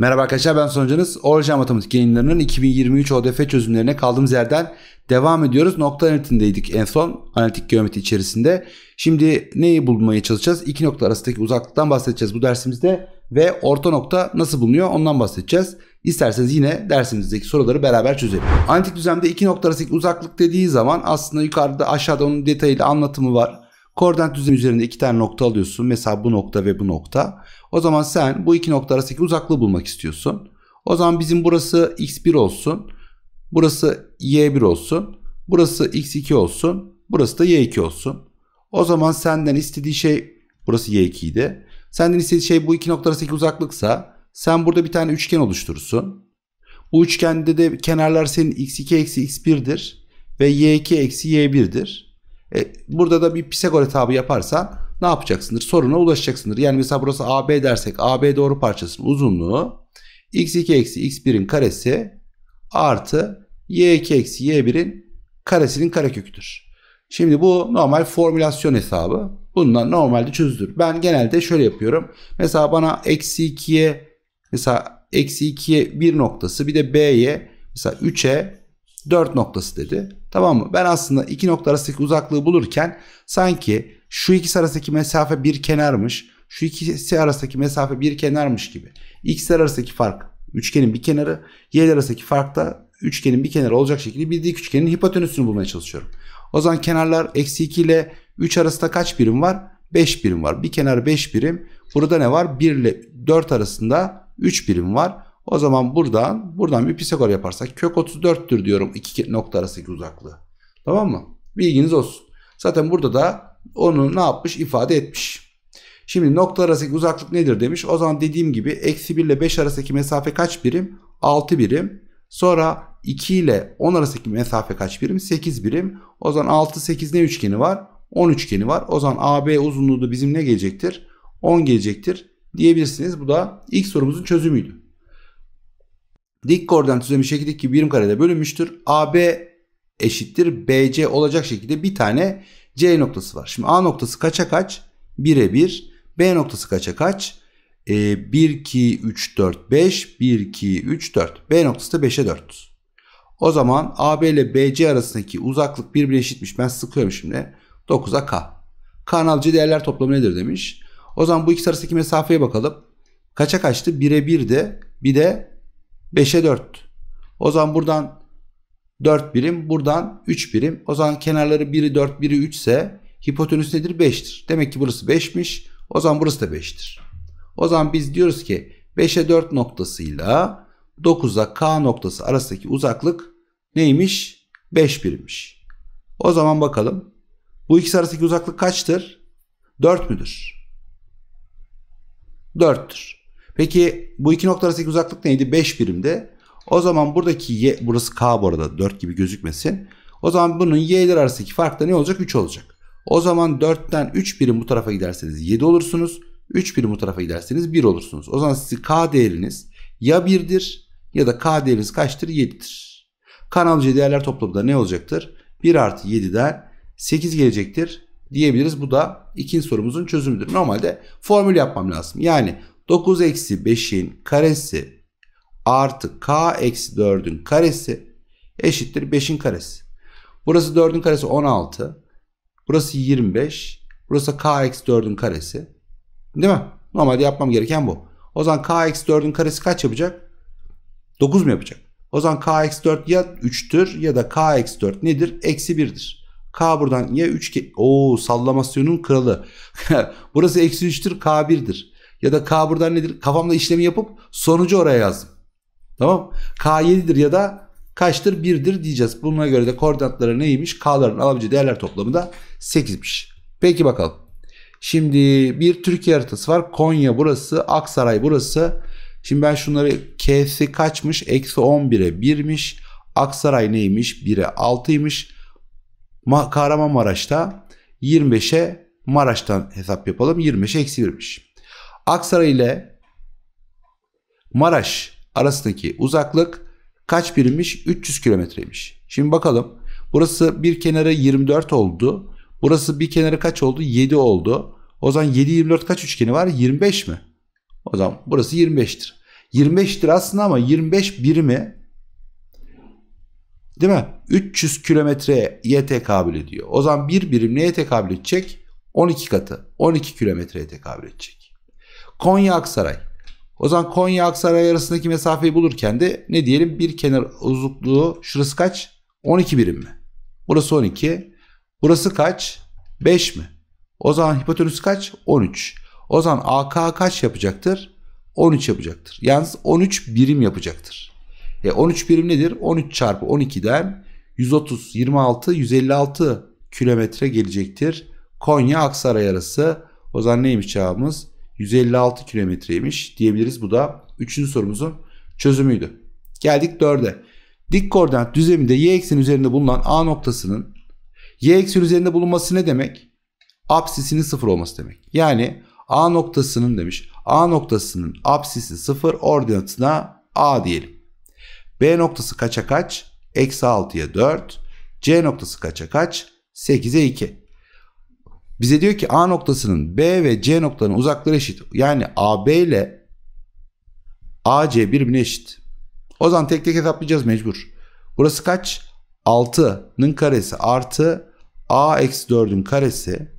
Merhaba arkadaşlar ben Sonucanız. Orjan Matematik yayınlarının 2023 ODF çözümlerine kaldığımız yerden devam ediyoruz. Nokta analitindeydik en son analitik geometri içerisinde. Şimdi neyi bulmaya çalışacağız? İki nokta arasındaki uzaklıktan bahsedeceğiz bu dersimizde ve orta nokta nasıl bulunuyor ondan bahsedeceğiz. İsterseniz yine dersimizdeki soruları beraber çözelim. Analitik düzlemde iki nokta arasındaki uzaklık dediği zaman aslında yukarıda aşağıda onun detaylı anlatımı var. Koordinat düzlemi üzerinde iki tane nokta alıyorsun. Mesela bu nokta ve bu nokta. O zaman sen bu iki nokta arasındaki uzaklığı bulmak istiyorsun. O zaman bizim burası x1 olsun. Burası y1 olsun. Burası x2 olsun. Burası da y2 olsun. O zaman senden istediği şey burası y2 idi. Senden istediği şey bu iki nokta arasındaki uzaklıksa sen burada bir tane üçgen oluşturursun. Bu üçgende de kenarlar senin x2 eksi x1'dir ve y2 eksi y1'dir. E, burada da bir Pisagor hesabı yaparsan, ne yapacaksındır? Soruna ulaşacaksındır. Yani mesela burası AB dersek AB doğru parçasının uzunluğu x2 eksi x1'in karesi artı y2 eksi y1'in karesinin kareköküdür. Şimdi bu normal formülasyon hesabı. Bundan normalde çözülür. Ben genelde şöyle yapıyorum. Mesela bana eksi 2'ye mesela eksi 2'ye 1 noktası bir de b'ye mesela 3'e 4 noktası dedi. Tamam mı? Ben aslında iki nokta arasındaki uzaklığı bulurken sanki şu ikisi arasındaki mesafe bir kenarmış. Şu ikisi arasındaki mesafe bir kenarmış gibi. X'ler arasındaki fark üçgenin bir kenarı. Y'ler arasındaki fark da üçgenin bir kenarı olacak şekilde bir dik üçgenin hipotenüsünü bulmaya çalışıyorum. O zaman kenarlar eksi 2 ile 3 arasında kaç birim var? 5 birim var. Bir kenar 5 birim. Burada ne var? 1 ile 4 arasında 3 birim var. O zaman buradan buradan bir Pisagor yaparsak kök 34'tür diyorum iki nokta arasındaki uzaklığı. Tamam mı? Bilginiz olsun. Zaten burada da onu ne yapmış ifade etmiş. Şimdi nokta arasındaki uzaklık nedir demiş. O zaman dediğim gibi eksi 1 ile 5 arasındaki mesafe kaç birim? 6 birim. Sonra 2 ile 10 arasındaki mesafe kaç birim? 8 birim. O zaman 6 8 ne üçgeni var? 10 üçgeni var. O zaman AB uzunluğu da bizim ne gelecektir? 10 gelecektir diyebilirsiniz. Bu da ilk sorumuzun çözümüydü. Dik koordinat düzlemi şekildeki birim karede bölünmüştür. AB eşittir BC olacak şekilde bir tane C noktası var. Şimdi A noktası kaça kaç? 1'e 1. B noktası kaça kaç? E, 1, 2, 3, 4, 5. 1, 2, 3, 4. B noktası da 5'e 4. O zaman AB ile BC arasındaki uzaklık birbirine eşitmiş. Ben sıkıyorum şimdi. 9'a K. K'nın alacağı değerler toplamı nedir demiş. O zaman bu ikisi arasındaki mesafeye bakalım. Kaça kaçtı? 1'e 1'di. Bir de 5'e 4. O zaman buradan 4 birim, buradan 3 birim. O zaman kenarları 1'i 4, 1'i 3 ise hipotenüs nedir? 5'tir. Demek ki burası 5'miş. O zaman burası da 5'tir. O zaman biz diyoruz ki 5'e 4 noktasıyla 9'a K noktası arasındaki uzaklık neymiş? 5 birimmiş. O zaman bakalım. Bu ikisi arasındaki uzaklık kaçtır? 4 müdür? 4'tür. Peki bu iki nokta arasındaki uzaklık neydi? 5 birimde. O zaman buradaki y, burası k bu arada 4 gibi gözükmesin. O zaman bunun y'ler arasındaki fark da ne olacak? 3 olacak. O zaman 4'ten 3 birim bu tarafa giderseniz 7 olursunuz. 3 birim bu tarafa giderseniz 1 olursunuz. O zaman sizin k değeriniz ya 1'dir ya da k değeriniz kaçtır? 7'dir. C değerler toplamı ne olacaktır? 1 artı 7'den 8 gelecektir diyebiliriz. Bu da ikinci sorumuzun çözümüdür. Normalde formül yapmam lazım. Yani 9 eksi 5'in karesi artı k eksi 4'ün karesi eşittir 5'in karesi. Burası 4'ün karesi 16. Burası 25. Burası k eksi 4'ün karesi. Değil mi? Normalde yapmam gereken bu. O zaman k eksi 4'ün karesi kaç yapacak? 9 mu yapacak? O zaman k eksi 4 ya 3'tür ya da k eksi 4 nedir? Eksi 1'dir. K buradan ya 3 o sallamasının kralı. Burası eksi 3'tür k 1'dir ya da K buradan nedir? Kafamda işlemi yapıp sonucu oraya yazdım. Tamam K 7'dir ya da kaçtır? 1'dir diyeceğiz. Buna göre de koordinatları neymiş? K'ların alabileceği değerler toplamı da 8'miş. Peki bakalım. Şimdi bir Türkiye haritası var. Konya burası, Aksaray burası. Şimdi ben şunları K'si kaçmış? Eksi 11'e 1'miş. Aksaray neymiş? 1'e 6'ymış. Kahramanmaraş'ta 25'e Maraş'tan hesap yapalım. 25'e eksi 1'miş. Aksaray ile Maraş arasındaki uzaklık kaç birimmiş? 300 kilometreymiş. Şimdi bakalım. Burası bir kenarı 24 oldu. Burası bir kenarı kaç oldu? 7 oldu. O zaman 7 24 kaç üçgeni var? 25 mi? O zaman burası 25'tir. 25'tir aslında ama 25 birimi değil mi? 300 kilometreye tekabül ediyor. O zaman bir birim neye tekabül edecek? 12 katı. 12 kilometreye tekabül edecek. Konya Aksaray. O zaman Konya Aksaray arasındaki mesafeyi bulurken de ne diyelim bir kenar uzunluğu şurası kaç? 12 birim mi? Burası 12. Burası kaç? 5 mi? O zaman hipotenüs kaç? 13. O zaman AK kaç yapacaktır? 13 yapacaktır. Yalnız 13 birim yapacaktır. E 13 birim nedir? 13 çarpı 12'den 130, 26, 156 kilometre gelecektir. Konya Aksaray arası. O zaman neymiş cevabımız? 156 kilometreymiş diyebiliriz. Bu da 3. sorumuzun çözümüydü. Geldik 4'e. Dik koordinat düzleminde y ekseni üzerinde bulunan A noktasının y ekseni üzerinde bulunması ne demek? Apsisinin sıfır olması demek. Yani A noktasının demiş. A noktasının apsisi sıfır ordinatına A diyelim. B noktası kaça kaç? Eksi 6'ya 4. C noktası kaça kaç? 8'e 2. Bize diyor ki A noktasının B ve C noktalarının uzakları eşit. Yani AB ile AC birbirine eşit. O zaman tek tek hesaplayacağız mecbur. Burası kaç? 6'nın karesi artı A eksi 4'ün karesi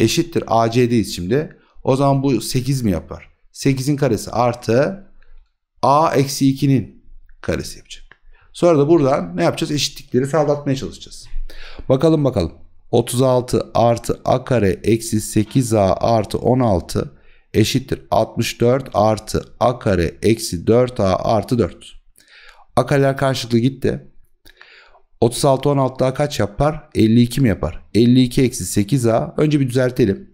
eşittir. AC'deyiz şimdi. O zaman bu 8 mi yapar? 8'in karesi artı A eksi 2'nin karesi yapacak. Sonra da buradan ne yapacağız? Eşitlikleri sağlatmaya çalışacağız. Bakalım bakalım. 36 artı a kare eksi 8a artı 16 eşittir 64 artı a kare eksi 4a artı 4. A kareler karşılıklı gitti. 36 16 daha kaç yapar? 52 mi yapar? 52 eksi 8a. Önce bir düzeltelim.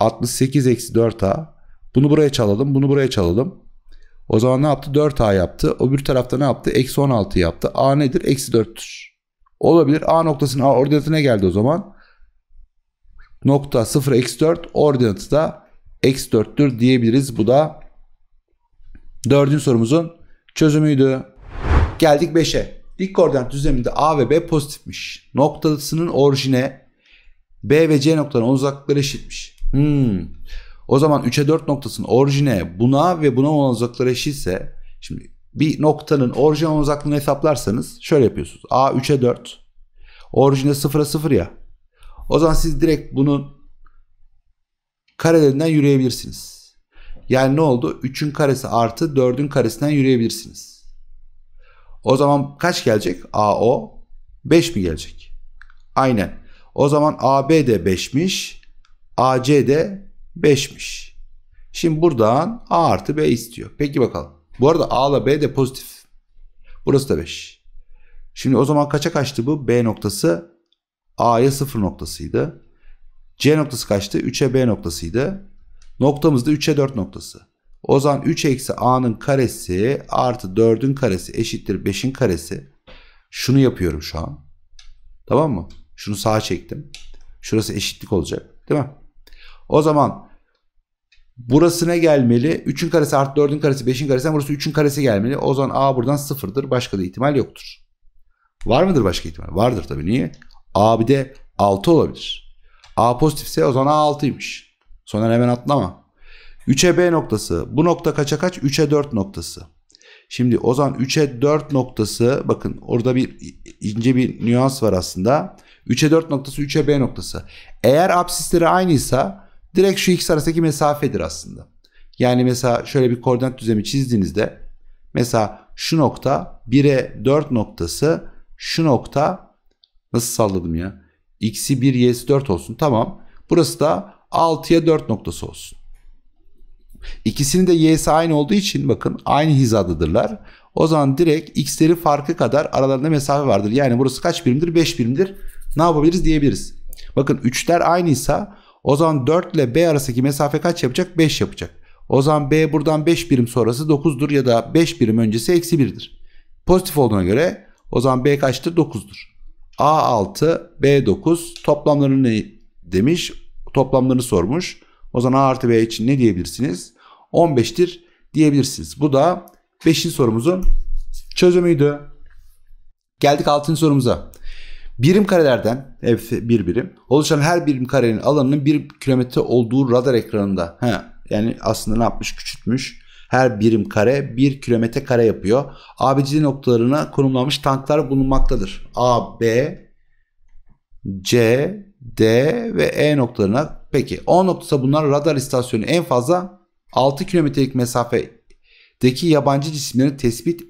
68 eksi 4a. Bunu buraya çalalım. Bunu buraya çalalım. O zaman ne yaptı? 4a yaptı. O bir tarafta ne yaptı? Eksi 16 yaptı. a nedir? Eksi 4'tür. Olabilir. A noktasının A ordinatı ne geldi o zaman? Nokta 0 x 4 ordinatı da x 4'tür diyebiliriz. Bu da dördüncü sorumuzun çözümüydü. Geldik 5'e. Dik koordinat düzleminde A ve B pozitifmiş. Noktasının orijine B ve C noktalarının uzaklıkları eşitmiş. Hmm. O zaman 3'e 4 noktasının orijine buna ve buna olan uzaklıkları eşitse şimdi bir noktanın orijinal uzaklığını hesaplarsanız şöyle yapıyorsunuz. A 3'e 4. Orijine 0'a 0 ya. O zaman siz direkt bunun karelerinden yürüyebilirsiniz. Yani ne oldu? 3'ün karesi artı 4'ün karesinden yürüyebilirsiniz. O zaman kaç gelecek? AO 5 mi gelecek? Aynen. O zaman AB de 5'miş. AC de 5'miş. Şimdi buradan A artı B istiyor. Peki bakalım. Bu arada A ile B de pozitif. Burası da 5. Şimdi o zaman kaça kaçtı bu? B noktası A'ya 0 noktasıydı. C noktası kaçtı? 3'e B noktasıydı. Noktamız da 3'e 4 noktası. O zaman 3 eksi A'nın karesi artı 4'ün karesi eşittir 5'in karesi. Şunu yapıyorum şu an. Tamam mı? Şunu sağa çektim. Şurası eşitlik olacak. Değil mi? O zaman Burasına gelmeli. 3'ün karesi artı 4'ün karesi 5'in karesi. Burası 3'ün karesi gelmeli. O zaman a buradan 0'dır. Başka da ihtimal yoktur. Var mıdır başka ihtimal? Vardır tabii. Niye? a bir de 6 olabilir. a pozitifse o zaman a 6'ymış. Sonra hemen atlama. 3'e b noktası. Bu nokta kaça kaç? 3'e 4 noktası. Şimdi o zaman 3'e 4 noktası bakın orada bir ince bir nüans var aslında. 3'e 4 noktası 3'e b noktası. Eğer absisleri aynıysa direkt şu ikisi arasındaki mesafedir aslında. Yani mesela şöyle bir koordinat düzlemi çizdiğinizde mesela şu nokta 1'e 4 noktası şu nokta nasıl salladım ya? X'i 1 Y'si 4 olsun tamam. Burası da 6'ya 4 noktası olsun. İkisinin de y'si aynı olduğu için bakın aynı hizadadırlar. O zaman direkt x'leri farkı kadar aralarında mesafe vardır. Yani burası kaç birimdir? 5 birimdir. Ne yapabiliriz diyebiliriz. Bakın 3'ler aynıysa o zaman 4 ile B arasındaki mesafe kaç yapacak? 5 yapacak. O zaman B buradan 5 birim sonrası 9'dur ya da 5 birim öncesi eksi 1'dir. Pozitif olduğuna göre o zaman B kaçtır? 9'dur. A 6, B 9 toplamlarını demiş? Toplamlarını sormuş. O zaman A artı B için ne diyebilirsiniz? 15'tir diyebilirsiniz. Bu da 5. sorumuzun çözümüydü. Geldik 6. sorumuza. Birim karelerden hepsi bir birim oluşan her birim karenin alanının bir kilometre olduğu radar ekranında. He, yani aslında ne yapmış küçültmüş. Her birim kare bir kilometre kare yapıyor. ABC noktalarına konumlanmış tanklar bulunmaktadır. A, B, C, D ve E noktalarına. Peki O noktası bunlar radar istasyonu en fazla 6 kilometrelik mesafedeki yabancı cisimleri tespit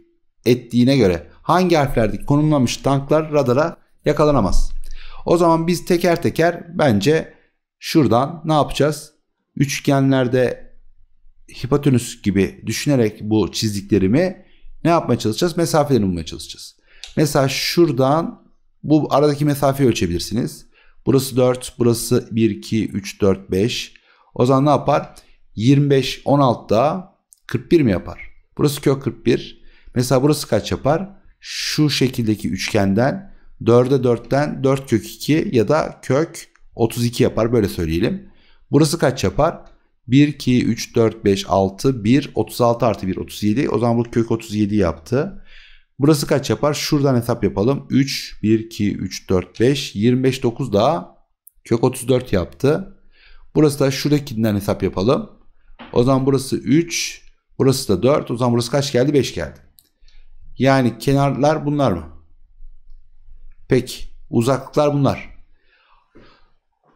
ettiğine göre hangi harflerdeki konumlanmış tanklar radara yakalanamaz. O zaman biz teker teker bence şuradan ne yapacağız? Üçgenlerde hipotenüs gibi düşünerek bu çizdiklerimi ne yapmaya çalışacağız? Mesafelerini bulmaya çalışacağız. Mesela şuradan bu aradaki mesafeyi ölçebilirsiniz. Burası 4, burası 1, 2, 3, 4, 5. O zaman ne yapar? 25, 16 da 41 mi yapar? Burası kök 41. Mesela burası kaç yapar? Şu şekildeki üçgenden 4'e 4'ten 4 kök 2 ya da kök 32 yapar böyle söyleyelim. Burası kaç yapar? 1, 2, 3, 4, 5, 6, 1, 36 artı 1, 37. O zaman bu kök 37 yaptı. Burası kaç yapar? Şuradan hesap yapalım. 3, 1, 2, 3, 4, 5, 25, 9 daha kök 34 yaptı. Burası da şuradakinden hesap yapalım. O zaman burası 3, burası da 4. O zaman burası kaç geldi? 5 geldi. Yani kenarlar bunlar mı? Peki uzaklıklar bunlar.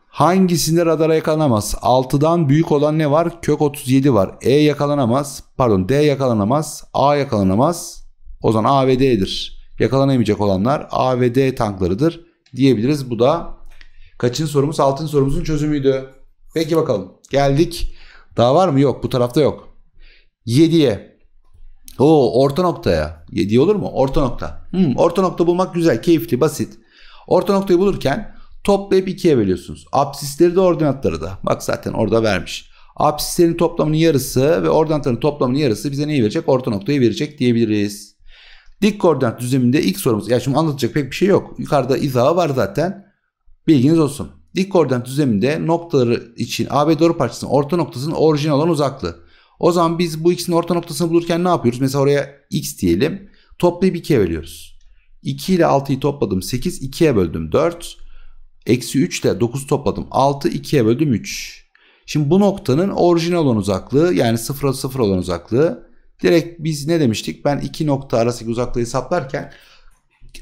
Hangisinde radara yakalanamaz? 6'dan büyük olan ne var? Kök 37 var. E yakalanamaz. Pardon D yakalanamaz. A yakalanamaz. O zaman A ve D'dir. Yakalanamayacak olanlar A ve D tanklarıdır diyebiliriz. Bu da kaçın sorumuz? 6. sorumuzun çözümüydü. Peki bakalım. Geldik. Daha var mı? Yok. Bu tarafta yok. 7'ye o orta noktaya. 7 olur mu? Orta nokta. Hmm, orta nokta bulmak güzel, keyifli, basit. Orta noktayı bulurken toplayıp ikiye bölüyorsunuz. Apsisleri de ordinatları da. Bak zaten orada vermiş. Apsislerin toplamının yarısı ve ordinatların toplamının yarısı bize neyi verecek? Orta noktayı verecek diyebiliriz. Dik koordinat düzleminde ilk sorumuz. Ya şimdi anlatacak pek bir şey yok. Yukarıda izahı var zaten. Bilginiz olsun. Dik koordinat düzleminde noktaları için AB doğru parçasının orta noktasının orijin olan uzaklığı. O zaman biz bu x'in orta noktasını bulurken ne yapıyoruz? Mesela oraya x diyelim. Toplayıp 2'ye bölüyoruz. 2 ile 6'yı topladım 8. 2'ye böldüm 4. Eksi 3 ile 9 topladım 6. 2'ye böldüm 3. Şimdi bu noktanın orijinal olan uzaklığı yani 0'a 0 olan uzaklığı direkt biz ne demiştik? Ben iki nokta arasındaki uzaklığı hesaplarken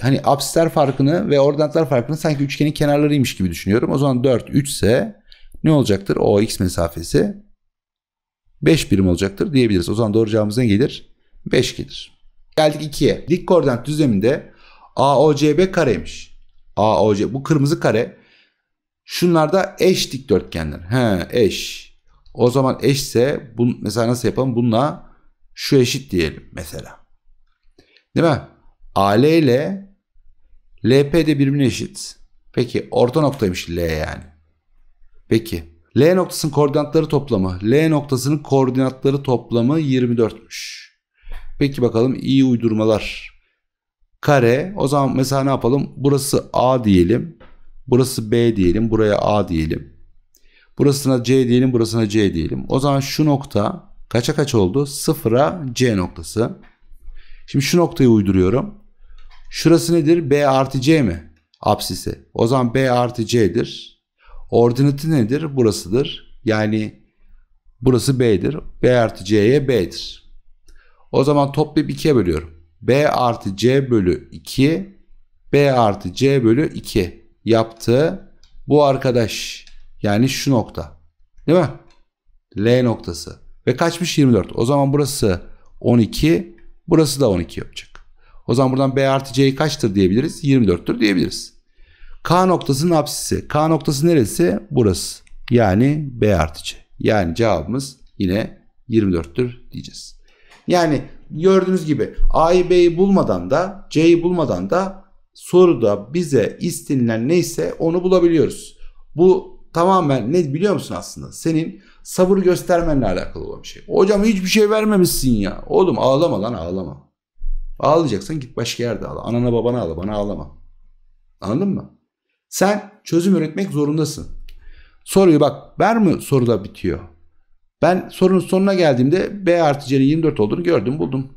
hani apsisler farkını ve ordinatlar farkını sanki üçgenin kenarlarıymış gibi düşünüyorum. O zaman 4 3 ise ne olacaktır? O x mesafesi 5 birim olacaktır diyebiliriz. O zaman doğru cevabımız ne gelir? 5 gelir. Geldik 2'ye. Dik koordinat düzleminde AOCB kareymiş. AOC bu kırmızı kare. Şunlar da eş dikdörtgenler. He eş. O zaman eşse bunu mesela nasıl yapalım? Bununla şu eşit diyelim mesela. Değil mi? AL ile LP de birbirine eşit. Peki orta noktaymış L yani. Peki L noktasının koordinatları toplamı. L noktasının koordinatları toplamı 24'müş. Peki bakalım iyi uydurmalar. Kare. O zaman mesela ne yapalım? Burası A diyelim. Burası B diyelim. Buraya A diyelim. Burasına C diyelim. Burasına C diyelim. O zaman şu nokta kaça kaç oldu? Sıfıra C noktası. Şimdi şu noktayı uyduruyorum. Şurası nedir? B artı C mi? Apsisi. O zaman B artı C'dir. Ordinatı nedir? Burasıdır. Yani burası B'dir. B artı C'ye B'dir. O zaman toplayıp 2'ye bölüyorum. B artı C bölü 2 B artı C bölü 2 yaptı. Bu arkadaş yani şu nokta. Değil mi? L noktası. Ve kaçmış 24. O zaman burası 12. Burası da 12 yapacak. O zaman buradan B artı C'yi kaçtır diyebiliriz? 24'tür diyebiliriz. K noktasının apsisi. K noktası neresi? Burası. Yani B artı C. Yani cevabımız yine 24'tür diyeceğiz. Yani gördüğünüz gibi A'yı B'yi bulmadan da C'yi bulmadan da soruda bize istenilen neyse onu bulabiliyoruz. Bu tamamen ne biliyor musun aslında? Senin sabır göstermenle alakalı olan bir şey. Hocam hiçbir şey vermemişsin ya. Oğlum ağlama lan ağlama. Ağlayacaksan git başka yerde ağla. Anana babana ağla bana ağlama. Anladın mı? Sen çözüm üretmek zorundasın. Soruyu bak ver mi soruda bitiyor. Ben sorunun sonuna geldiğimde B artı C'nin 24 olduğunu gördüm buldum.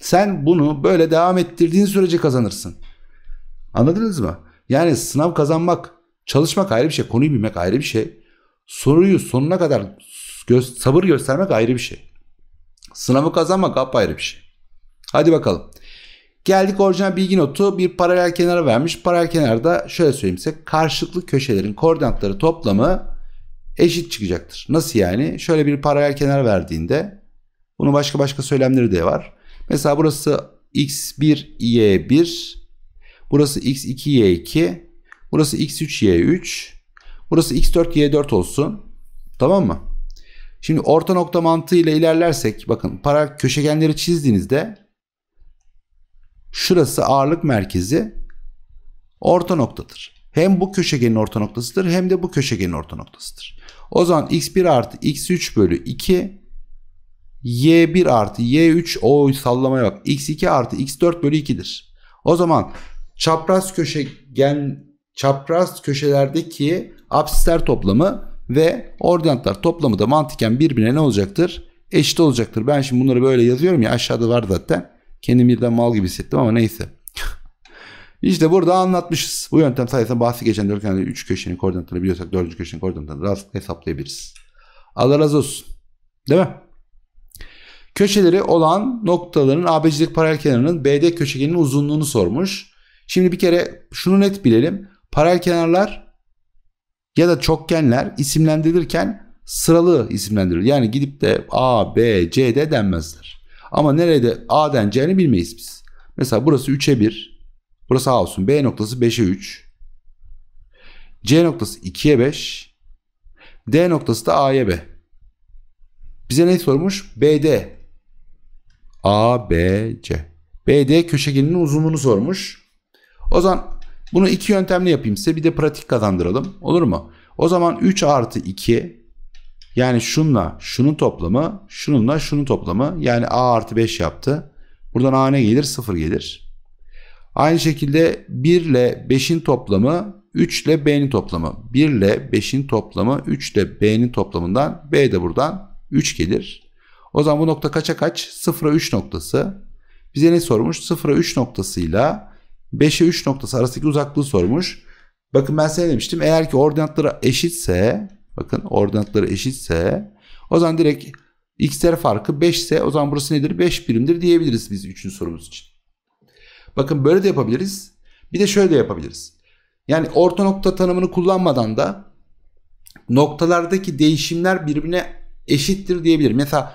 Sen bunu böyle devam ettirdiğin sürece kazanırsın. Anladınız mı? Yani sınav kazanmak, çalışmak ayrı bir şey, konuyu bilmek ayrı bir şey. Soruyu sonuna kadar göz, sabır göstermek ayrı bir şey. Sınavı kazanmak apayrı bir şey. Hadi bakalım. Geldik orijinal bilgi notu bir paralel kenara vermiş. Paralel kenarda şöyle söyleyeyim size karşılıklı köşelerin koordinatları toplamı eşit çıkacaktır. Nasıl yani? Şöyle bir paralel kenar verdiğinde bunu başka başka söylemleri de var. Mesela burası x1 y1 burası x2 y2 burası x3 y3 burası x4 y4 olsun. Tamam mı? Şimdi orta nokta mantığıyla ilerlersek bakın para köşegenleri çizdiğinizde Şurası ağırlık merkezi orta noktadır. Hem bu köşegenin orta noktasıdır hem de bu köşegenin orta noktasıdır. O zaman x1 artı x3 bölü 2 y1 artı y3 o sallamaya bak x2 artı x4 bölü 2'dir. O zaman çapraz köşegen çapraz köşelerdeki absisler toplamı ve ordinatlar toplamı da mantıken birbirine ne olacaktır? Eşit olacaktır. Ben şimdi bunları böyle yazıyorum ya aşağıda var zaten. Kendimi birden mal gibi hissettim ama neyse. İşte burada anlatmışız. Bu yöntem sayesinde bahsi geçen dörtgende üç köşenin koordinatını biliyorsak dördüncü köşenin koordinatını rahatlıkla hesaplayabiliriz. Allah razı olsun. Değil mi? Köşeleri olan noktaların ABC'lik paralel kenarının BD köşegeninin uzunluğunu sormuş. Şimdi bir kere şunu net bilelim. Paralel kenarlar ya da çokgenler isimlendirilirken sıralı isimlendirilir. Yani gidip de A, B, C, D denmezler. Ama nerede A'den C'ni bilmeyiz biz. Mesela burası 3'e 1. Burası A olsun. B noktası 5'e 3. C noktası 2'ye 5. D noktası da A'ya B. Bize ne sormuş? BD. A, B, C. BD köşegeninin uzunluğunu sormuş. O zaman bunu iki yöntemle yapayım size. Bir de pratik kazandıralım. Olur mu? O zaman 3 artı 2 yani şunla şunun toplamı, şununla şunun toplamı yani a artı 5 yaptı. Buradan a ne gelir? 0 gelir. Aynı şekilde 1 ile 5'in toplamı 3 ile b'nin toplamı. 1 ile 5'in toplamı 3 ile b'nin toplamından b de buradan 3 gelir. O zaman bu nokta kaça kaç? 0'a 3 noktası. Bize ne sormuş? 0'a 3 noktasıyla 5'e 3 noktası arasındaki uzaklığı sormuş. Bakın ben size demiştim. Eğer ki ordinatları eşitse Bakın ordinatları eşitse o zaman direkt x'ler farkı 5 ise o zaman burası nedir? 5 birimdir diyebiliriz biz 3. sorumuz için. Bakın böyle de yapabiliriz. Bir de şöyle de yapabiliriz. Yani orta nokta tanımını kullanmadan da noktalardaki değişimler birbirine eşittir diyebilirim. Mesela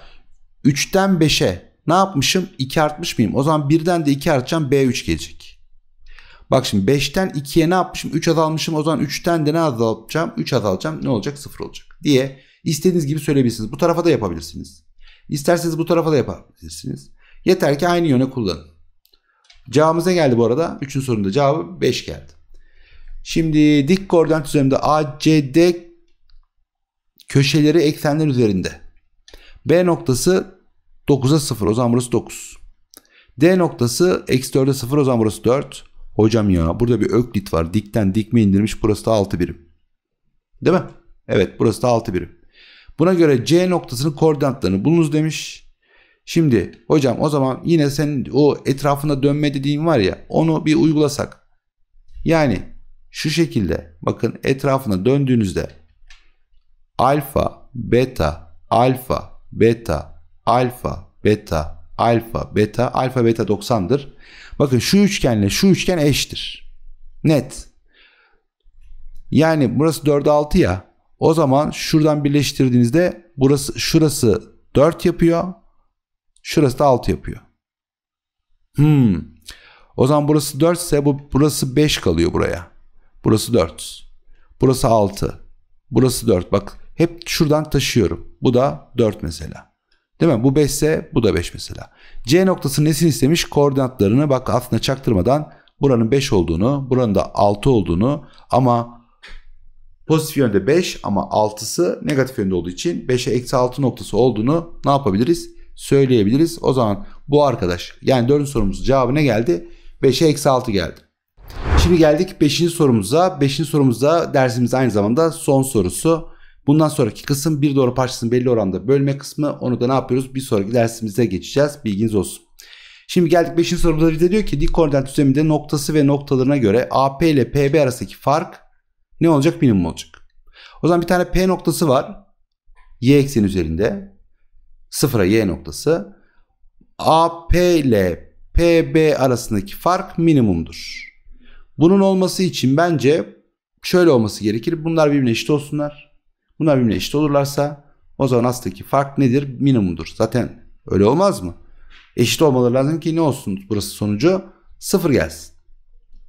3'ten 5'e ne yapmışım? 2 artmış mıyım? O zaman 1'den de 2 artacağım B3 gelecek. Bak şimdi 5'ten 2'ye ne yapmışım? 3 azalmışım. O zaman 3'ten de ne azalacağım? 3 azalacağım. Ne olacak? 0 olacak diye istediğiniz gibi söyleyebilirsiniz. Bu tarafa da yapabilirsiniz. İsterseniz bu tarafa da yapabilirsiniz. Yeter ki aynı yöne kullanın. Cevabımız ne geldi bu arada? 3'ün sonunda cevabı 5 geldi. Şimdi dik koordinat düzleminde ACD köşeleri eksenler üzerinde. B noktası 9'a 0 o zaman burası 9. D noktası eksi 4'e 0 o zaman burası 4. Hocam ya burada bir öklit var. Dikten dikme indirmiş. Burası da 6 birim. Değil mi? Evet burası da 6 birim. Buna göre C noktasının koordinatlarını bulunuz demiş. Şimdi hocam o zaman yine sen o etrafında dönme dediğin var ya onu bir uygulasak. Yani şu şekilde bakın etrafına döndüğünüzde alfa, beta, alfa, beta, alfa, beta, alfa, beta. Alfa, beta 90'dır. Bakın şu üçgenle şu üçgen eşittir. Net. Yani burası 4'e 6 ya. O zaman şuradan birleştirdiğinizde burası şurası 4 yapıyor. Şurası da 6 yapıyor. Hmm. O zaman burası 4 ise bu burası 5 kalıyor buraya. Burası 4. Burası 6. Burası 4. Bak hep şuradan taşıyorum. Bu da 4 mesela. Değil mi? Bu 5 ise bu da 5 mesela. C noktası nesini istemiş? Koordinatlarını bak aslında çaktırmadan buranın 5 olduğunu, buranın da 6 olduğunu ama pozitif yönde 5 ama 6'sı negatif yönde olduğu için 5'e eksi 6 noktası olduğunu ne yapabiliriz? Söyleyebiliriz. O zaman bu arkadaş yani 4. sorumuzun cevabı ne geldi? 5'e eksi 6 geldi. Şimdi geldik 5. sorumuza. 5. sorumuzda dersimiz aynı zamanda son sorusu. Bundan sonraki kısım bir doğru parçasını belli oranda bölme kısmı. Onu da ne yapıyoruz? Bir sonraki dersimize geçeceğiz. Bilginiz olsun. Şimdi geldik 5. sorumuzda bize diyor ki dik koordinat düzleminde noktası ve noktalarına göre AP ile PB arasındaki fark ne olacak? Minimum olacak. O zaman bir tane P noktası var. Y ekseni üzerinde. Sıfıra Y noktası. AP ile PB arasındaki fark minimumdur. Bunun olması için bence şöyle olması gerekir. Bunlar birbirine eşit olsunlar bunlar birbirine eşit olurlarsa o zaman hastaki fark nedir? Minimumdur. Zaten öyle olmaz mı? Eşit olmaları lazım ki ne olsun burası sonucu? Sıfır gelsin.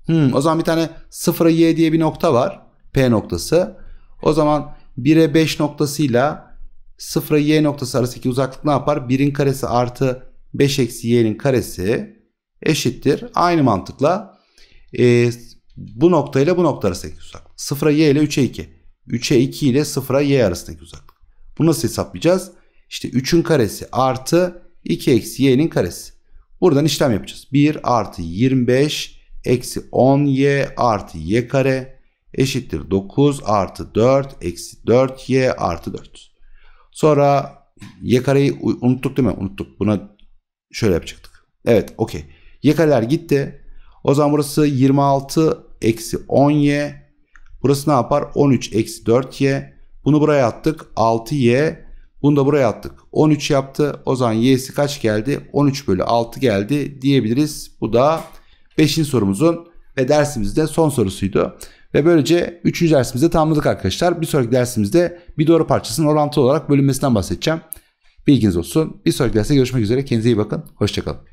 Hmm, o zaman bir tane sıfıra y diye bir nokta var. P noktası. O zaman 1'e 5 noktasıyla 0'a y noktası arasındaki uzaklık ne yapar? 1'in karesi artı 5 eksi y'nin karesi eşittir. Aynı mantıkla e, bu noktayla bu nokta arasındaki uzaklık. 0'a y ile 3'e 2. 3'e 2 ile 0'a y arasındaki uzaklık. Bu nasıl hesaplayacağız? İşte 3'ün karesi artı 2 eksi y'nin karesi. Buradan işlem yapacağız. 1 artı 25 eksi 10y artı y kare eşittir 9 artı 4 eksi 4y artı 4. Sonra y kareyi unuttuk değil mi? Unuttuk. Buna şöyle yapacaktık. Evet okey. Y kareler gitti. O zaman burası 26 eksi 10y Burası ne yapar? 13 eksi 4y. Bunu buraya attık. 6y. Bunu da buraya attık. 13 yaptı. O zaman y'si kaç geldi? 13 bölü 6 geldi diyebiliriz. Bu da 5. sorumuzun ve dersimizde son sorusuydu. Ve böylece 3. dersimizde tamamladık arkadaşlar. Bir sonraki dersimizde bir doğru parçasının orantılı olarak bölünmesinden bahsedeceğim. Bilginiz olsun. Bir sonraki derste görüşmek üzere. Kendinize iyi bakın. Hoşçakalın.